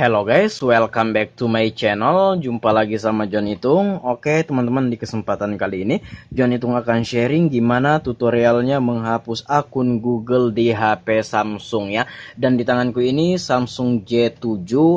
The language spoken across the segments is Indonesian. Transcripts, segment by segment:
Hello guys, welcome back to my channel. Jumpa lagi sama John Itung. Oke, teman-teman di kesempatan kali ini John Itung akan sharing gimana tutorialnya menghapus akun Google di HP Samsung ya. Dan di tanganku ini Samsung J7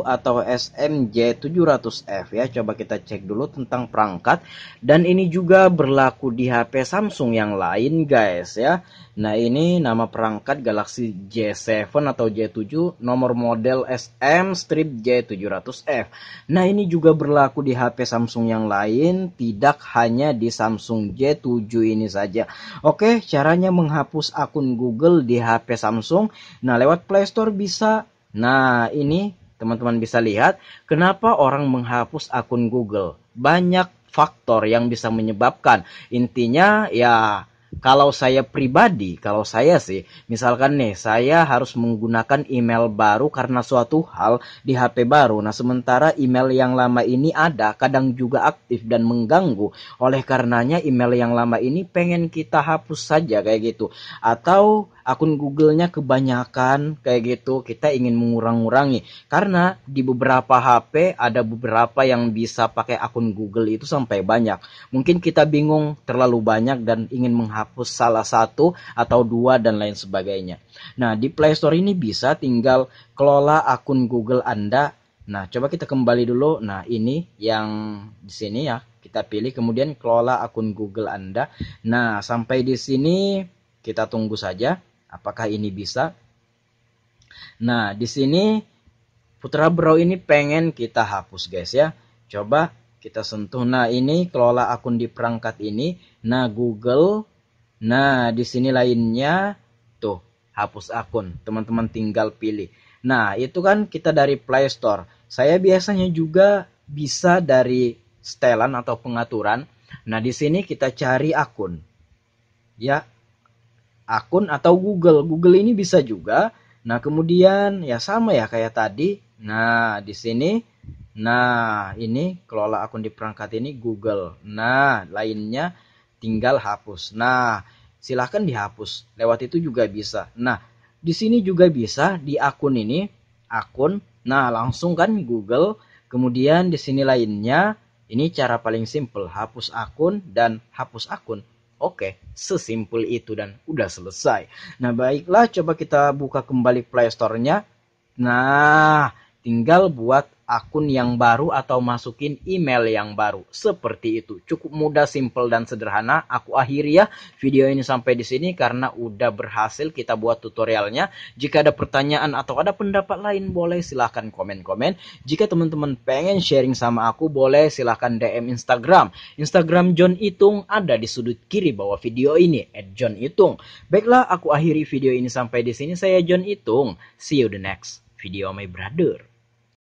atau SMJ700F ya. Coba kita cek dulu tentang perangkat dan ini juga berlaku di HP Samsung yang lain guys ya. Nah ini nama perangkat Galaxy J7 atau J7 nomor model SM-J700F. Strip Nah ini juga berlaku di HP Samsung yang lain, tidak hanya di Samsung J7 ini saja. Oke, caranya menghapus akun Google di HP Samsung. Nah lewat Play Store bisa. Nah ini teman-teman bisa lihat kenapa orang menghapus akun Google. Banyak faktor yang bisa menyebabkan. Intinya ya kalau saya pribadi, kalau saya sih, misalkan nih, saya harus menggunakan email baru karena suatu hal di HP baru. Nah, sementara email yang lama ini ada, kadang juga aktif dan mengganggu. Oleh karenanya, email yang lama ini pengen kita hapus saja kayak gitu. Atau akun Google-nya kebanyakan kayak gitu kita ingin mengurang-urangi karena di beberapa HP ada beberapa yang bisa pakai akun Google itu sampai banyak mungkin kita bingung terlalu banyak dan ingin menghapus salah satu atau dua dan lain sebagainya nah di Play Store ini bisa tinggal kelola akun Google Anda Nah, coba kita kembali dulu. Nah, ini yang di sini ya, kita pilih kemudian kelola akun Google Anda. Nah, sampai di sini kita tunggu saja. Apakah ini bisa? Nah, di sini putra Bro ini pengen kita hapus guys ya. Coba kita sentuh. Nah, ini kelola akun di perangkat ini. Nah, Google. Nah, di sini lainnya tuh hapus akun. Teman-teman tinggal pilih. Nah, itu kan kita dari Play Store. Saya biasanya juga bisa dari setelan atau pengaturan. Nah, di sini kita cari akun. Ya, akun atau Google. Google ini bisa juga. Nah, kemudian ya sama ya kayak tadi. Nah, di sini nah ini kelola akun di perangkat ini Google. Nah, lainnya tinggal hapus. Nah, silahkan dihapus. Lewat itu juga bisa. Nah, di sini juga bisa di akun ini akun. Nah, langsung kan Google. Kemudian di sini lainnya ini cara paling simple hapus akun dan hapus akun. Oke, sesimpel itu dan udah selesai. Nah, baiklah coba kita buka kembali Play Store-nya. Nah, tinggal buat akun yang baru atau masukin email yang baru. Seperti itu. Cukup mudah, simple, dan sederhana. Aku akhiri ya video ini sampai di sini karena udah berhasil kita buat tutorialnya. Jika ada pertanyaan atau ada pendapat lain boleh silahkan komen-komen. Jika teman-teman pengen sharing sama aku boleh silahkan DM Instagram. Instagram John Itung ada di sudut kiri bawah video ini. At John Itung. Baiklah aku akhiri video ini sampai di sini. Saya John Itung. See you the next video my brother.